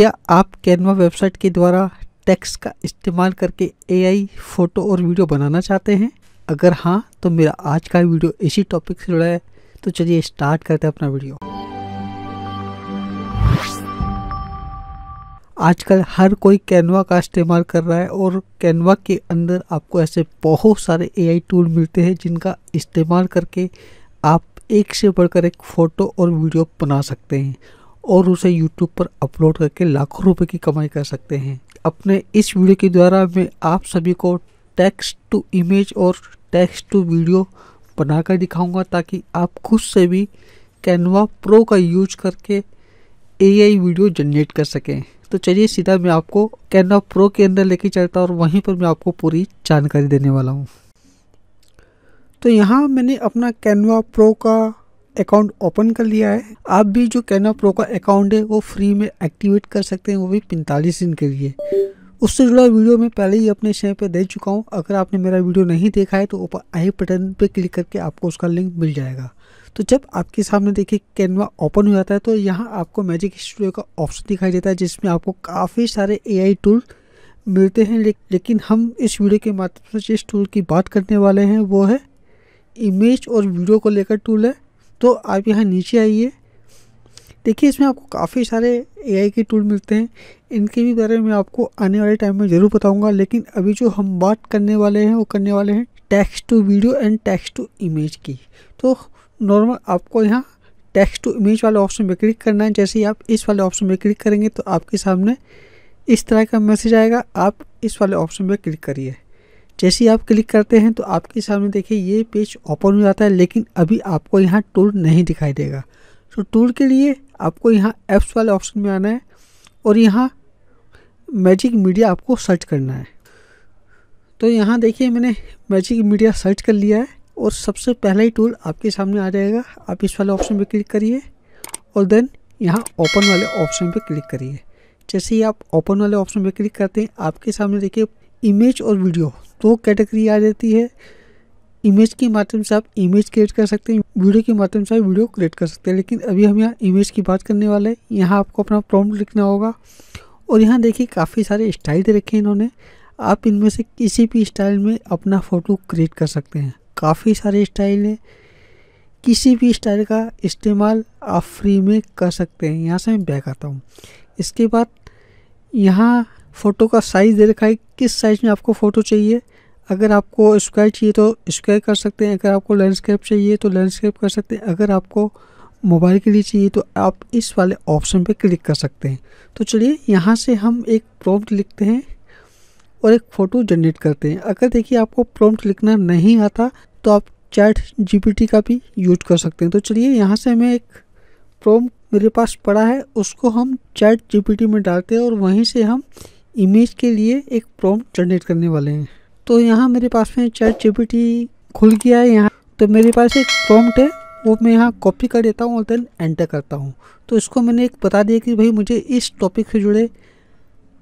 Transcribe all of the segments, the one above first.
क्या आप Canva website के द्वारा टेक्स्ट का इस्तेमाल करके एआई फोटो और वीडियो बनाना चाहते हैं अगर हाँ तो मेरा आज का वीडियो इसी टॉपिक से जुड़ा है तो चलिए स्टार्ट करते हैं अपना वीडियो आजकल हर कोई कैनवा का इस्तेमाल कर रहा है और कैनवा के अंदर आपको ऐसे बहुत सारे एआई टूल मिलते हैं जिनका इस्तेमाल करके आप एक से बढ़कर एक फ़ोटो और वीडियो बना सकते हैं और उसे यूट्यूब पर अपलोड करके लाखों रुपए की कमाई कर सकते हैं अपने इस वीडियो के द्वारा मैं आप सभी को टेक्स्ट टू इमेज और टेक्स्ट टू वीडियो बनाकर दिखाऊंगा ताकि आप खुद से भी कैनवा प्रो का यूज करके एआई वीडियो जनरेट कर सकें तो चलिए सीधा मैं आपको कैनवा प्रो के अंदर लेके चलता हूँ और वहीं पर मैं आपको पूरी जानकारी देने वाला हूँ तो यहाँ मैंने अपना कैनवा प्रो का अकाउंट ओपन कर लिया है आप भी जो कैना प्रो का अकाउंट है वो फ्री में एक्टिवेट कर सकते हैं वो भी पैंतालीस दिन के लिए उससे जुड़ा वीडियो मैं पहले ही अपने चैनल पर दे चुका हूँ अगर आपने मेरा वीडियो नहीं देखा है तो ऊपर आई बटन पर क्लिक करके आपको उसका लिंक मिल जाएगा तो जब आपके सामने देखिए कैनवा ओपन हो जाता है तो यहाँ आपको मैजिक स्टूडियो का ऑप्शन दिखाई देता है जिसमें आपको काफ़ी सारे ए टूल मिलते हैं ले, लेकिन हम इस वीडियो के माध्यम से जिस टूल की बात करने वाले हैं वो है इमेज और वीडियो को लेकर टूल है तो आप यहाँ नीचे आइए देखिए इसमें आपको काफ़ी सारे एआई के टूल मिलते हैं इनके भी बारे में आपको आने वाले टाइम में ज़रूर बताऊंगा लेकिन अभी जो हम बात करने वाले हैं वो करने वाले हैं text to video and text to image की तो नॉर्मल आपको यहाँ टेक्स्ट टू इमेज वाले ऑप्शन में क्लिक करना है जैसे ही आप इस वाले ऑप्शन में क्लिक करेंगे तो आपके सामने इस तरह का मैसेज आएगा आप इस वाले ऑप्शन पर क्लिक करिए जैसे ही आप क्लिक करते हैं तो आपके सामने देखिए ये पेज ओपन हो जाता है लेकिन अभी आपको यहाँ टूल नहीं दिखाई देगा तो टूल के लिए आपको यहाँ एप्स वाले ऑप्शन में आना है और यहाँ मैजिक मीडिया आपको सर्च करना है तो यहाँ देखिए मैंने मैजिक मीडिया सर्च कर लिया है और सबसे पहला ही टूल आपके सामने आ जाएगा आप इस वाले ऑप्शन पर क्लिक करिए और देन यहाँ ओपन वाले ऑप्शन पर क्लिक करिए जैसे ही आप ओपन वाले ऑप्शन पर क्लिक करते हैं आपके सामने देखिए इमेज और वीडियो दो कैटेगरी आ जाती है इमेज के माध्यम से आप इमेज क्रिएट कर सकते हैं वीडियो के माध्यम से आप वीडियो क्रिएट कर सकते हैं लेकिन अभी हम यहाँ इमेज की बात करने वाले हैं यहाँ आपको अपना प्रॉम्प्ट लिखना होगा और यहाँ देखिए काफ़ी सारे स्टाइल दे रखे हैं इन्होंने आप इनमें से किसी भी स्टाइल में अपना फ़ोटो क्रिएट कर सकते हैं काफ़ी सारे स्टाइल हैं किसी भी स्टाइल का इस्तेमाल आप फ्री में कर सकते हैं यहाँ से मैं बैक आता हूँ इसके बाद यहाँ फ़ोटो का साइज़ दे रखा है किस साइज़ में आपको फ़ोटो चाहिए अगर आपको स्क्वायर चाहिए तो स्क्वायर कर सकते हैं अगर आपको लैंडस्केप चाहिए तो लैंडस्केप कर सकते हैं अगर आपको मोबाइल के लिए चाहिए तो आप इस वाले ऑप्शन पर क्लिक कर सकते हैं तो चलिए यहाँ से हम एक प्रॉम्प्ट लिखते हैं और एक फ़ोटो जनरेट करते हैं अगर देखिए आपको प्रॉम्प्ट लिखना नहीं आता तो आप चैट जीपीटी का भी यूज कर सकते हैं तो चलिए यहाँ से हमें एक प्रॉम्प्ट मेरे पास पड़ा है उसको हम चैट जीपीटी में डालते हैं और वहीं से हम इमेज के लिए एक प्रॉम्प्ट जनरेट करने वाले हैं तो यहाँ मेरे पास में चैट जीपीटी खुल गया है यहाँ तो मेरे पास एक प्रॉम्प्ट है वो मैं यहाँ कॉपी कर देता हूँ और देन एंटर करता हूँ तो इसको मैंने एक बता दिया कि भाई मुझे इस टॉपिक से जुड़े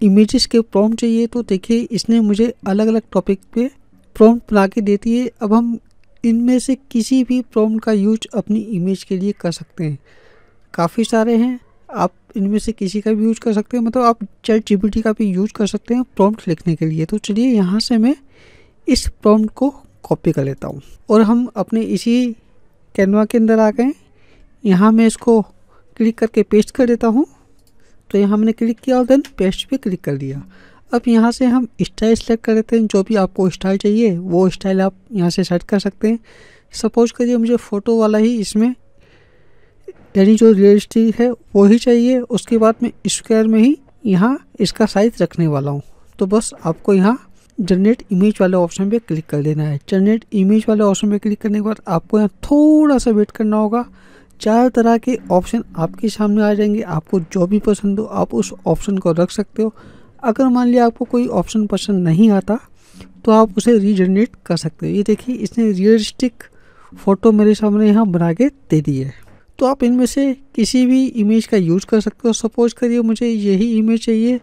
इमेजेस के प्रॉम चाहिए तो देखिए इसने मुझे अलग अलग टॉपिक पे प्रॉम बना के देती है अब हम इनमें से किसी भी प्रॉम का यूज अपनी इमेज के लिए कर सकते हैं काफ़ी सारे हैं आप इनमें से किसी का भी यूज मतलब कर सकते हैं मतलब आप चैट जीपीटी का भी यूज कर सकते हैं प्रॉम्प्ट लिखने के लिए तो चलिए यहाँ से मैं इस प्रॉम्प्ट को कॉपी कर लेता हूँ और हम अपने इसी कैनवा के अंदर आ गए यहाँ मैं इसको क्लिक करके पेस्ट कर देता हूँ तो यहाँ हमने क्लिक किया और देन पेस्ट पर क्लिक कर दिया अब यहाँ से हम स्टाइल सेलेक्ट कर लेते हैं जो भी आपको स्टाइल चाहिए वो स्टाइल आप यहाँ से सेट कर सकते हैं सपोज करिए मुझे फ़ोटो वाला ही इसमें यानी जो रियलिस्टिक है वो ही चाहिए उसके बाद में स्क्वायर में ही यहाँ इसका साइज रखने वाला हूँ तो बस आपको यहाँ जनरेट इमेज वाले ऑप्शन पे क्लिक कर देना है जनरेट इमेज वाले ऑप्शन पे क्लिक करने के बाद आपको यहाँ थोड़ा सा वेट करना होगा चार तरह के ऑप्शन आपके सामने आ जाएंगे आपको जो भी पसंद हो आप उस ऑप्शन को रख सकते हो अगर मान लिया आपको कोई ऑप्शन पसंद नहीं आता तो आप उसे रीजनरेट कर सकते हो ये देखिए इसने रियलिस्टिक फ़ोटो मेरे सामने यहाँ बना के दे दी है तो आप इनमें से किसी भी इमेज का यूज कर सकते हो सपोज करिए मुझे यही इमेज चाहिए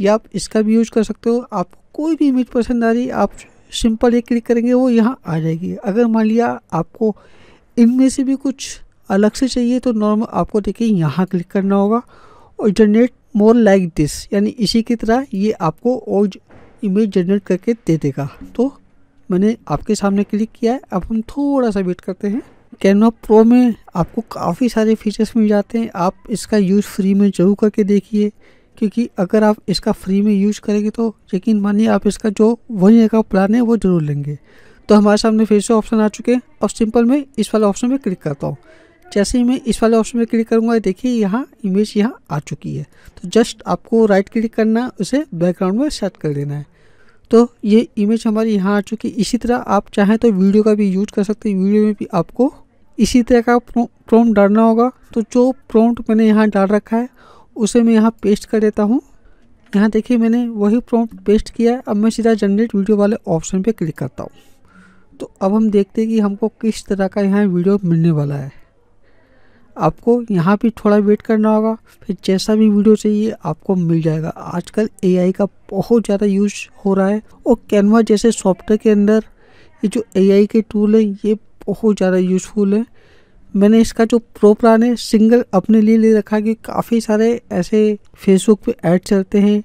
या आप इसका भी यूज कर सकते हो आप कोई भी इमेज पसंद आ रही आप सिंपल एक क्लिक करेंगे वो यहाँ आ जाएगी अगर मान लिया आपको इनमें से भी कुछ अलग से चाहिए तो नॉर्मल आपको देखिए यहाँ क्लिक करना होगा और जनरेट मोर लाइक दिस यानी इसी की तरह ये आपको और इमेज जनरेट करके दे देगा तो मैंने आपके सामने क्लिक किया है अब हम थोड़ा सा वेट करते हैं कैनवा प्रो में आपको काफ़ी सारे फीचर्स मिल जाते हैं आप इसका यूज़ फ्री में जरूर करके देखिए क्योंकि अगर आप इसका फ्री में यूज़ करेंगे तो यकीन मानिए आप इसका जो वन ईयर का प्लान है वो ज़रूर लेंगे तो हमारे सामने फिर से ऑप्शन आ चुके हैं और सिंपल मैं इस वाले ऑप्शन में क्लिक करता हूँ जैसे ही मैं इस वाले ऑप्शन में क्लिक करूँगा देखिए यहाँ इमेज यहाँ आ चुकी है तो जस्ट आपको राइट क्लिक करना उसे बैकग्राउंड में सेट कर देना है तो ये इमेज हमारी यहाँ आ चुकी है इसी तरह आप चाहें तो वीडियो का भी यूज कर सकते हैं वीडियो में भी आपको इसी तरह का प्रॉम्प्ट डालना होगा तो जो प्रॉम्प्ट मैंने यहाँ डाल रखा है उसे मैं यहाँ पेस्ट कर देता हूँ यहाँ देखिए मैंने वही प्रॉम्प्ट पेस्ट किया है अब मैं सीधा जनरेट वीडियो वाले ऑप्शन पे क्लिक करता हूँ तो अब हम देखते हैं कि हमको किस तरह का यहाँ वीडियो मिलने वाला है आपको यहाँ भी थोड़ा वेट करना होगा फिर जैसा भी वीडियो चाहिए आपको मिल जाएगा आजकल ए का बहुत ज़्यादा यूज हो रहा है और कैनवा जैसे सॉफ्टवेयर के अंदर ये जो ए के टूल है ये बहुत ज़्यादा यूज़फुल है मैंने इसका जो प्रो प्लान है सिंगल अपने लिए ले रखा है कि काफ़ी सारे ऐसे फेसबुक पे ऐड चलते हैं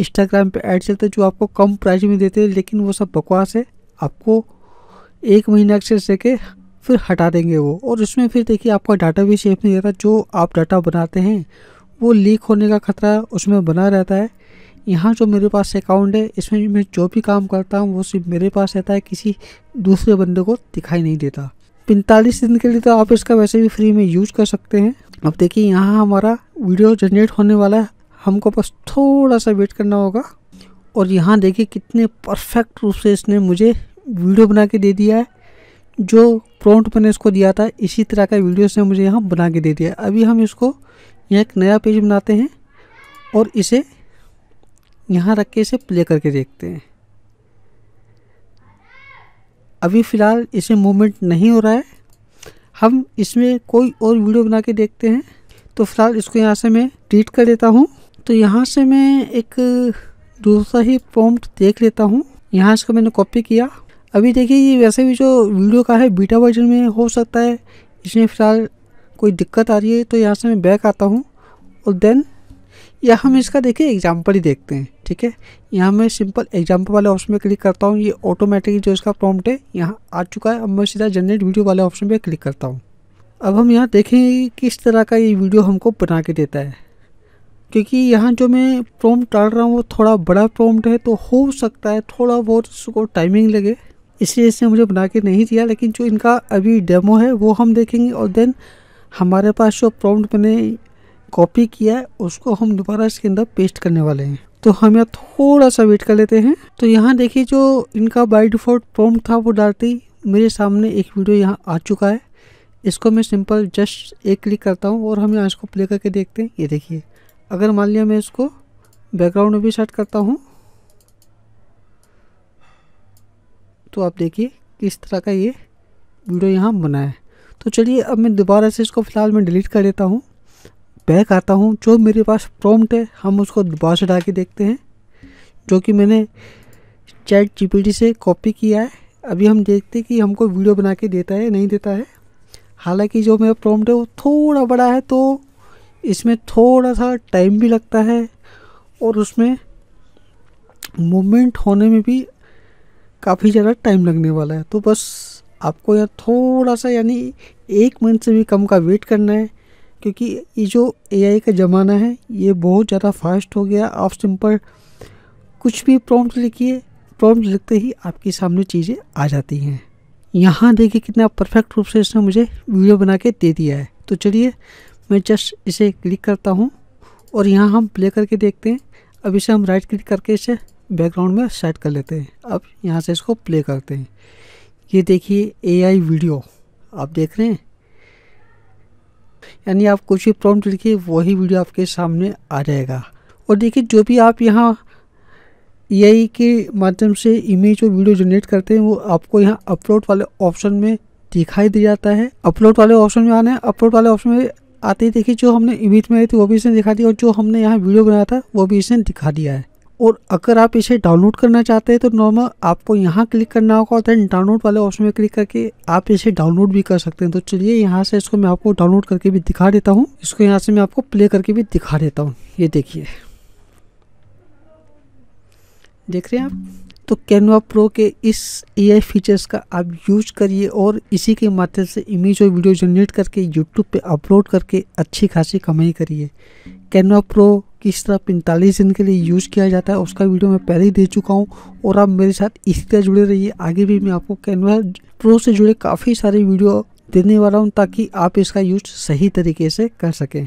इंस्टाग्राम पे ऐड चलते हैं जो आपको कम प्राइस में देते हैं लेकिन वो सब बकवास है आपको एक महीना एक्सेस देके फिर हटा देंगे वो और उसमें फिर देखिए आपका डाटा भी सेफ नहीं रहता जो आप डाटा बनाते हैं वो लीक होने का खतरा उसमें बना रहता है यहाँ जो मेरे पास अकाउंट है इसमें मैं जो भी काम करता हूँ वो सिर्फ मेरे पास रहता है किसी दूसरे बंदे को दिखाई नहीं देता पैंतालीस दिन के लिए तो आप इसका वैसे भी फ्री में यूज कर सकते हैं अब देखिए यहाँ हमारा वीडियो जनरेट होने वाला है हमको बस थोड़ा सा वेट करना होगा और यहाँ देखिए कितने परफेक्ट रूप से इसने मुझे वीडियो बना के दे दिया है जो प्रॉन्ट मैंने इसको दिया था इसी तरह का वीडियो इसने मुझे यहाँ बना के दे दिया अभी हम इसको यहाँ एक नया पेज बनाते हैं और इसे यहाँ रख के इसे प्ले करके देखते हैं अभी फ़िलहाल इसे मूवमेंट नहीं हो रहा है हम इसमें कोई और वीडियो बना के देखते हैं तो फ़िलहाल इसको यहाँ से मैं ट्रीट कर देता हूँ तो यहाँ से मैं एक दूसरा ही प्रॉम्प्ट देख लेता हूँ यहाँ इसको मैंने कॉपी किया अभी देखिए ये वैसे भी जो वीडियो का है बीटा वर्जन में हो सकता है इसमें फ़िलहाल कोई दिक्कत आ रही है तो यहाँ से मैं बैक आता हूँ और देन या हम इसका देखिए एग्जाम्पल ही देखते हैं ठीक है यहाँ मैं सिंपल एग्जाम्पल वाले ऑप्शन में क्लिक करता हूँ ये ऑटोमेटिक जो इसका प्रॉम्प्ट है यहाँ आ चुका है अब मैं सीधा जनरेट वीडियो वाले ऑप्शन पर क्लिक करता हूँ अब हम यहाँ देखेंगे किस तरह का ये वीडियो हमको बना के देता है क्योंकि यहाँ जो मैं प्रोम डाल रहा हूँ वो थोड़ा बड़ा प्रॉम्प्ट है तो हो सकता है थोड़ा बहुत उसको टाइमिंग लगे इसलिए इसने मुझे बना के नहीं दिया लेकिन जो इनका अभी डेमो है वो हम देखेंगे और देन हमारे पास जो प्रॉम्प्ट मैंने कॉपी किया है उसको हम दोबारा इसके अंदर पेस्ट करने वाले हैं तो हम यहाँ थोड़ा सा वेट कर लेते हैं तो यहाँ देखिए जो इनका बाई डिफ़ॉल्ट प्रॉम्प्ट था वो डालते ही मेरे सामने एक वीडियो यहाँ आ चुका है इसको मैं सिंपल जस्ट एक क्लिक करता हूँ और हम यहाँ इसको प्ले करके देखते हैं ये देखिए अगर मान लिया मैं इसको बैकग्राउंड में भी सेट करता हूँ तो आप देखिए किस तरह का ये वीडियो यहाँ बना है तो चलिए अब मैं दोबारा से इसको फ़िलहाल मैं डिलीट कर देता हूँ बैक आता हूँ जो मेरे पास प्रॉम्प्ट है हम उसको दोबारा से डाल के देखते हैं जो कि मैंने चैट जीपीटी से कॉपी किया है अभी हम देखते हैं कि हमको वीडियो बना के देता है नहीं देता है हालांकि जो मेरा प्रॉम्प्ट है वो थोड़ा बड़ा है तो इसमें थोड़ा सा टाइम भी लगता है और उसमें मूवमेंट होने में भी काफ़ी ज़्यादा टाइम लगने वाला है तो बस आपको यहाँ थोड़ा सा यानी एक मिनट से भी कम का वेट करना है क्योंकि ये जो एआई का ज़माना है ये बहुत ज़्यादा फास्ट हो गया आप सिंपल कुछ भी प्रॉम्प्ट लिखिए प्रॉम्प्ट लिखते ही आपके सामने चीज़ें आ जाती हैं यहाँ देखिए कितना परफेक्ट रूप से इसने मुझे वीडियो बना के दे दिया है तो चलिए मैं जस्ट इसे क्लिक करता हूँ और यहाँ हम प्ले करके देखते हैं अब इसे हम राइट क्लिक करके इसे बैकग्राउंड में सेट कर लेते हैं अब यहाँ से इसको प्ले करते हैं ये देखिए एआई वीडियो आप देख रहे हैं यानी आप कुछ भी प्रॉम्प्ट लिखिए वही वीडियो आपके सामने आ जाएगा और देखिए जो भी आप यहाँ ए के माध्यम से इमेज और वीडियो जनरेट करते हैं वो आपको यहाँ अपलोड वाले ऑप्शन में दिखाई दे जाता है अपलोड वाले ऑप्शन में आने हैं अपलोड वाले ऑप्शन में आते ही देखिए जो हमने इमेज में आई थी वो भी इसने दिखा दिया और जो हमने यहाँ वीडियो बनाया था वो भी इसने दिखा दिया है और अगर आप इसे डाउनलोड करना चाहते हैं तो नॉर्मल आपको यहाँ क्लिक करना होगा और देन डाउनलोड वाले ऑप्शन में क्लिक करके आप इसे डाउनलोड भी कर सकते हैं तो चलिए यहाँ से इसको मैं आपको डाउनलोड करके भी दिखा देता हूँ इसको यहाँ से मैं आपको प्ले करके भी दिखा देता हूँ ये देखिए देख रहे हैं आप तो कैनवा प्रो के इस ए फीचर्स का आप यूज करिए और इसी के माध्यम से इमेज और वीडियो जनरेट करके यूट्यूब पे अपलोड करके अच्छी खासी कमाई करिए कैनवा प्रो किस तरह पैंतालीस दिन के लिए यूज़ किया जाता है उसका वीडियो मैं पहले ही दे चुका हूँ और आप मेरे साथ इसी तरह जुड़े रहिए आगे भी मैं आपको कैनवा प्रो से जुड़े काफ़ी सारे वीडियो देने वाला हूँ ताकि आप इसका यूज सही तरीके से कर सकें